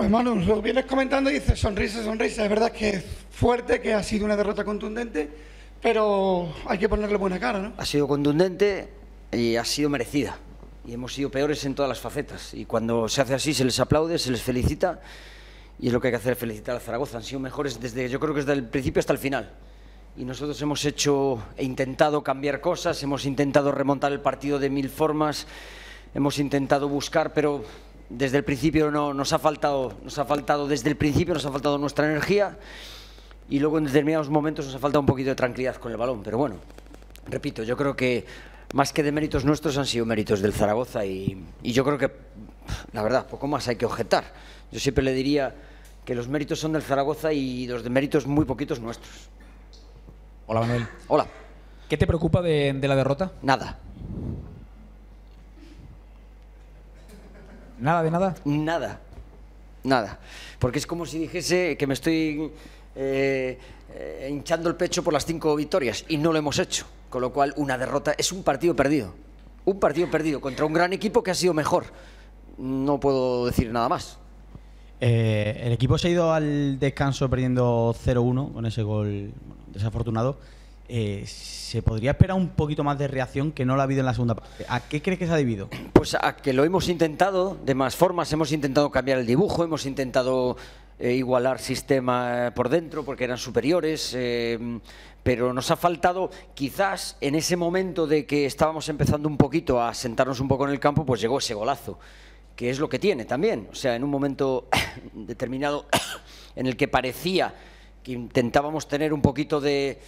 Pues Manu, lo vienes comentando y dices sonrisa, sonrisa. Es verdad que es fuerte, que ha sido una derrota contundente, pero hay que ponerle buena cara, ¿no? Ha sido contundente y ha sido merecida. Y hemos sido peores en todas las facetas. Y cuando se hace así, se les aplaude, se les felicita. Y es lo que hay que hacer, es felicitar a Zaragoza. Han sido mejores desde, yo creo que desde el principio hasta el final. Y nosotros hemos hecho e intentado cambiar cosas, hemos intentado remontar el partido de mil formas, hemos intentado buscar, pero desde el principio no, nos, ha faltado, nos ha faltado, desde el principio nos ha faltado nuestra energía y luego en determinados momentos nos ha faltado un poquito de tranquilidad con el balón. Pero bueno, repito, yo creo que más que de méritos nuestros han sido méritos del Zaragoza y, yo creo que, la verdad, poco más hay que objetar. Yo siempre le diría que los méritos son del Zaragoza y los de méritos muy poquitos nuestros. Hola Manuel. Hola. ¿Qué te preocupa de la derrota? Nada. ¿Nada de nada? Nada, nada. Porque es como si dijese que me estoy eh, eh, hinchando el pecho por las cinco victorias y no lo hemos hecho. Con lo cual, una derrota es un partido perdido. Un partido perdido contra un gran equipo que ha sido mejor. No puedo decir nada más. Eh, el equipo se ha ido al descanso perdiendo 0-1 con ese gol desafortunado. Eh, se podría esperar un poquito más de reacción que no la ha habido en la segunda parte. ¿A qué crees que se ha debido? Pues a que lo hemos intentado de más formas, hemos intentado cambiar el dibujo, hemos intentado eh, igualar sistema eh, por dentro porque eran superiores, pero nos ha faltado quizás en ese momento de que estábamos empezando un poquito a sentarnos un poco en el campo, pues llegó ese golazo, que es lo que tiene también. O sea, en un momento determinado en el que parecía que intentábamos tener un poquito de,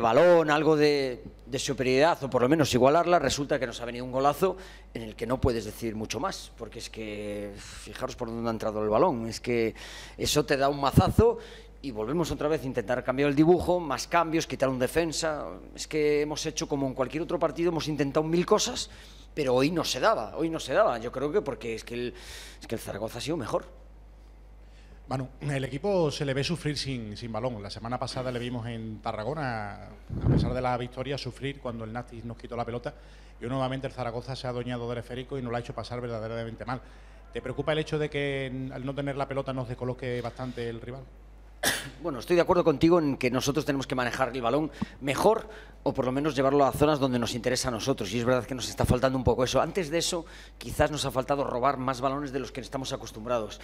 balón, algo de, superioridad o por lo menos igualarla, resulta que nos ha venido un golazo en el que no puedes decir mucho más, porque es que fijaros por dónde ha entrado el balón, es que eso te da un mazazo y volvemos otra vez a intentar cambiar el dibujo, más cambios, quitar un defensa, es que hemos hecho como en cualquier otro partido, hemos intentado mil cosas, pero hoy no se daba, hoy no se daba, yo creo que porque es que el, es que el Zaragoza ha sido mejor. Bueno, el equipo se le ve sufrir sin, balón. La semana pasada le vimos en Tarragona, a pesar de la victoria, sufrir cuando el nazis nos quitó la pelota. Y nuevamente el Zaragoza se ha adueñado del esférico y nos lo ha hecho pasar verdaderamente mal. ¿Te preocupa el hecho de que al no tener la pelota nos descoloque bastante el rival? Bueno, estoy de acuerdo contigo en que nosotros tenemos que manejar el balón mejor o por lo menos llevarlo a zonas donde nos interesa a nosotros. Y es verdad que nos está faltando un poco eso. Antes de eso, quizás nos ha faltado robar más balones de los que estamos acostumbrados.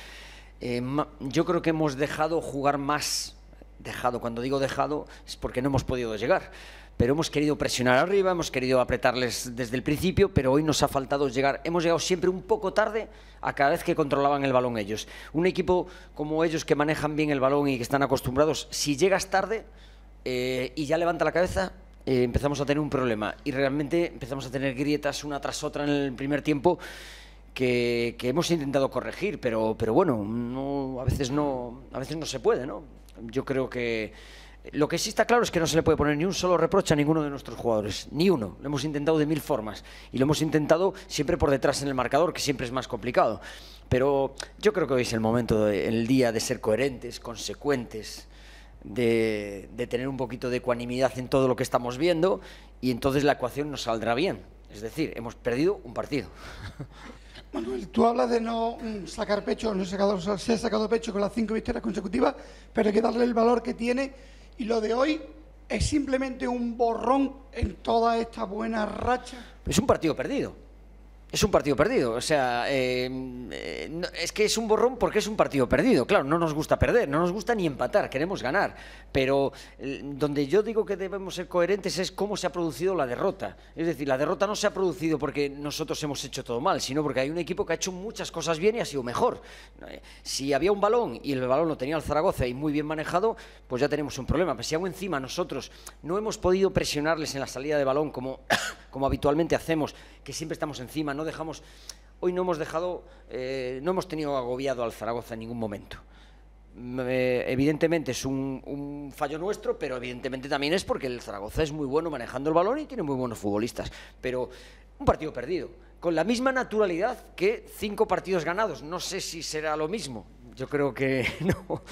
Eh, yo creo que hemos dejado jugar más. Dejado, cuando digo dejado es porque no hemos podido llegar. Pero hemos querido presionar arriba, hemos querido apretarles desde el principio, pero hoy nos ha faltado llegar. Hemos llegado siempre un poco tarde a cada vez que controlaban el balón ellos. Un equipo como ellos que manejan bien el balón y que están acostumbrados, si llegas tarde eh, y ya levanta la cabeza, eh, empezamos a tener un problema. Y realmente empezamos a tener grietas una tras otra en el primer tiempo que, hemos intentado corregir, pero, pero bueno, no, a, veces no, a veces no se puede, ¿no? Yo creo que... Lo que sí está claro es que no se le puede poner ni un solo reproche a ninguno de nuestros jugadores, ni uno. Lo hemos intentado de mil formas y lo hemos intentado siempre por detrás en el marcador, que siempre es más complicado. Pero yo creo que hoy es el momento, el día de ser coherentes, consecuentes, de, de tener un poquito de ecuanimidad en todo lo que estamos viendo y entonces la ecuación nos saldrá bien. Es decir, hemos perdido un partido. Manuel, tú hablas de no mm, sacar pecho, no sacado, se ha sacado pecho con las cinco victorias consecutivas, pero hay que darle el valor que tiene. Y lo de hoy es simplemente un borrón en toda esta buena racha. Es un partido perdido es un partido perdido. O sea, eh, eh, es que es un borrón porque es un partido perdido. Claro, no nos gusta perder, no nos gusta ni empatar, queremos ganar. Pero eh, donde yo digo que debemos ser coherentes es cómo se ha producido la derrota. Es decir, la derrota no se ha producido porque nosotros hemos hecho todo mal, sino porque hay un equipo que ha hecho muchas cosas bien y ha sido mejor. Si había un balón y el balón lo tenía el Zaragoza y muy bien manejado, pues ya tenemos un problema. Pero si aún encima nosotros no hemos podido presionarles en la salida de balón como, como habitualmente hacemos que siempre estamos encima, no dejamos, hoy no hemos dejado, eh, no hemos tenido agobiado al Zaragoza en ningún momento. Mm, eh, evidentemente es un, fallo nuestro, pero evidentemente también es porque el Zaragoza es muy bueno manejando el balón y tiene muy buenos futbolistas. Pero un partido perdido, con la misma naturalidad que cinco partidos ganados. No sé si será lo mismo yo creo que no.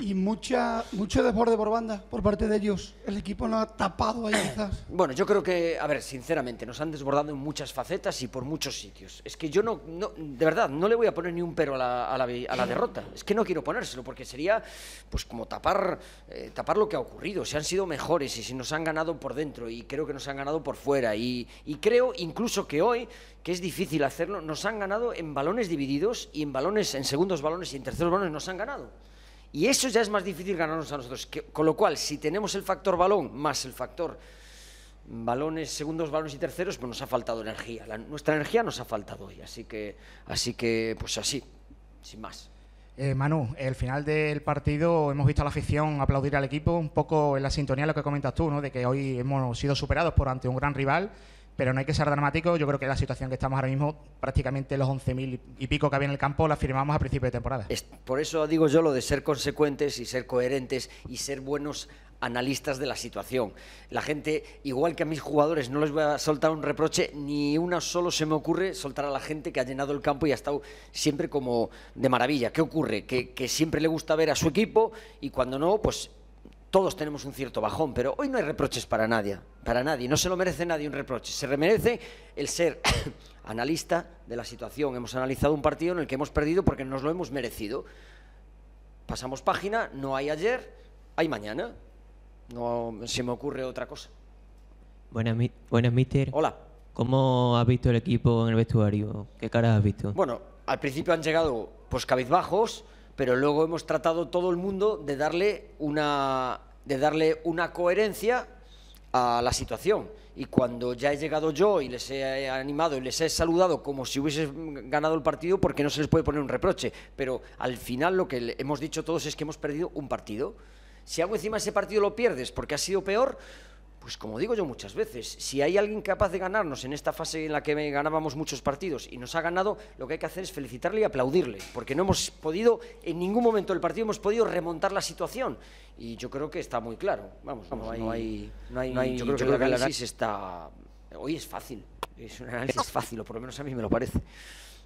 ¿Y mucha, mucho desborde por banda por parte de ellos? ¿El equipo no ha tapado ahí quizás? Bueno, yo creo que, a ver, sinceramente, nos han desbordado en muchas facetas y por muchos sitios. Es que yo no, no de verdad, no le voy a poner ni un pero a la, a la, a la derrota. Es que no quiero ponérselo porque sería, pues, como tapar, eh, tapar lo que ha ocurrido. Si han sido mejores y si nos han ganado por dentro y creo que nos han ganado por fuera. Y, y creo incluso que hoy que es difícil hacerlo, nos han ganado en balones divididos y en balones, en segundos balones y en terceros balones nos han ganado. Y eso ya es más difícil ganarnos a nosotros. con lo cual, si tenemos el factor balón más el factor balones, segundos balones y terceros, pues nos ha faltado energía. nuestra energía nos ha faltado hoy. Así que, así que pues así, sin más. Eh, Manu, el final del partido hemos visto a la afición aplaudir al equipo, un poco en la sintonía de lo que comentas tú, ¿no? de que hoy hemos sido superados por ante un gran rival pero no hay que ser dramático. Yo creo que la situación que estamos ahora mismo, prácticamente los 11.000 y pico que había en el campo, la firmamos a principio de temporada. Por eso digo yo lo de ser consecuentes y ser coherentes y ser buenos analistas de la situación. La gente, igual que a mis jugadores, no les voy a soltar un reproche, ni una solo se me ocurre soltar a la gente que ha llenado el campo y ha estado siempre como de maravilla. ¿Qué ocurre? Que, que siempre le gusta ver a su equipo y cuando no, pues todos tenemos un cierto bajón, pero hoy no hay reproches para nadie, para nadie, no se lo merece nadie un reproche, se merece el ser analista de la situación. Hemos analizado un partido en el que hemos perdido porque nos lo hemos merecido. Pasamos página, no hay ayer, hay mañana. No se me ocurre otra cosa. Buenas, buenas Hola. ¿Cómo has visto el equipo en el vestuario? ¿Qué cara has visto? Bueno, al principio han llegado pues cabizbajos, pero luego hemos tratado todo el mundo de darle una, de darle una coherencia a la situación. Y cuando ya he llegado yo y les he animado y les he saludado como si hubiese ganado el partido, porque no se les puede poner un reproche. Pero al final lo que hemos dicho todos es que hemos perdido un partido. Si hago encima ese partido lo pierdes porque ha sido peor, pues como digo yo muchas veces, si hay alguien capaz de ganarnos en esta fase en la que ganábamos muchos partidos y nos ha ganado, lo que hay que hacer es felicitarle y aplaudirle, porque no hemos podido, en ningún momento del partido hemos podido remontar la situación. Y yo creo que está muy claro. Vamos, no, hay, no, hay, no, hay, Yo creo, que, el análisis está... Hoy es fácil, es un análisis fácil, o por lo menos a mí me lo parece.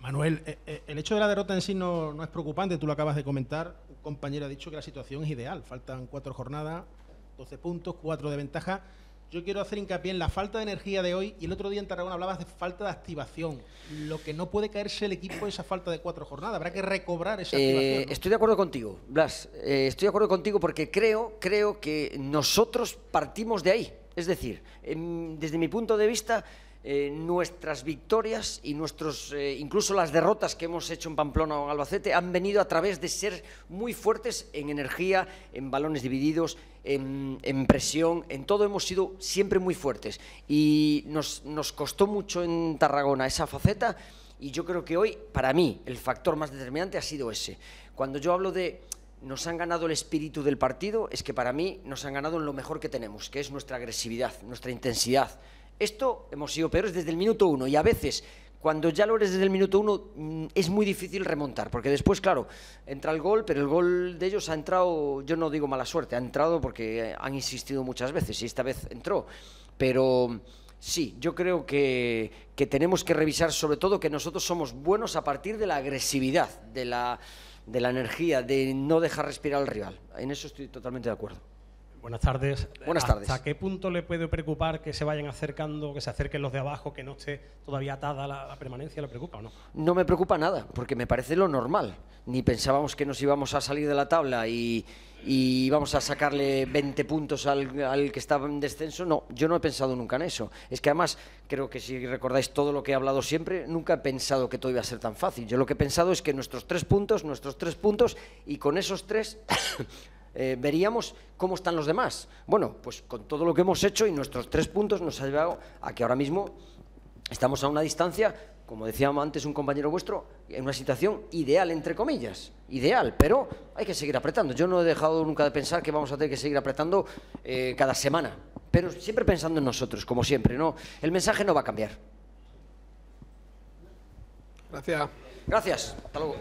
Manuel, eh, eh, el hecho de la derrota en sí no, no es preocupante, tú lo acabas de comentar, un compañero ha dicho que la situación es ideal, faltan cuatro jornadas, 12 puntos, cuatro de ventaja yo quiero hacer hincapié en la falta de energía de hoy y el otro día en Tarragona hablabas de falta de activación. Lo que no puede caerse el equipo es esa falta de cuatro jornadas. Habrá que recobrar esa eh, activación. Estoy de acuerdo contigo, Blas. Eh, estoy de acuerdo contigo porque creo, creo que nosotros partimos de ahí. Es decir, em, desde mi punto de vista, eh, nuestras victorias y nuestros, eh, incluso las derrotas que hemos hecho en Pamplona o en Albacete han venido a través de ser muy fuertes en energía, en balones divididos, en, presión, en todo hemos sido siempre muy fuertes. Y nos, nos costó mucho en Tarragona esa faceta y yo creo que hoy, para mí, el factor más determinante ha sido ese. Cuando yo hablo de nos han ganado el espíritu del partido, es que para mí nos han ganado en lo mejor que tenemos, que es nuestra agresividad, nuestra intensidad, esto hemos sido peores desde el minuto uno y a veces cuando ya lo eres desde el minuto uno mm, es muy difícil remontar, porque después, claro, entra el gol, pero el gol de ellos ha entrado, yo no digo mala suerte, ha entrado porque han insistido muchas veces y esta vez entró. Pero sí, yo creo que, tenemos que revisar sobre todo que nosotros somos buenos a partir de la agresividad, de la, de la energía, de no dejar respirar al rival. En eso estoy totalmente de acuerdo. Buenas tardes. Buenas tardes. ¿Hasta qué punto le puede preocupar que se vayan acercando, que se acerquen los de abajo, que no esté todavía atada la, permanencia? ¿Le preocupa o no? No me preocupa nada, porque me parece lo normal. Ni pensábamos que nos íbamos a salir de la tabla y, íbamos a sacarle 20 puntos al, que estaba en descenso. No, yo no he pensado nunca en eso. Es que además, creo que si recordáis todo lo que he hablado siempre, nunca he pensado que todo iba a ser tan fácil. Yo lo que he pensado es que nuestros tres puntos, nuestros tres puntos, y con esos tres... Eh, veríamos cómo están los demás. Bueno, pues con todo lo que hemos hecho y nuestros tres puntos nos ha llevado a que ahora mismo estamos a una distancia, como decíamos antes un compañero vuestro, en una situación ideal, entre comillas, ideal, pero hay que seguir apretando. Yo no he dejado nunca de pensar que vamos a tener que seguir apretando eh, cada semana, pero siempre pensando en nosotros, como siempre. ¿no? El mensaje no va a cambiar. Gracias. Gracias. Hasta luego.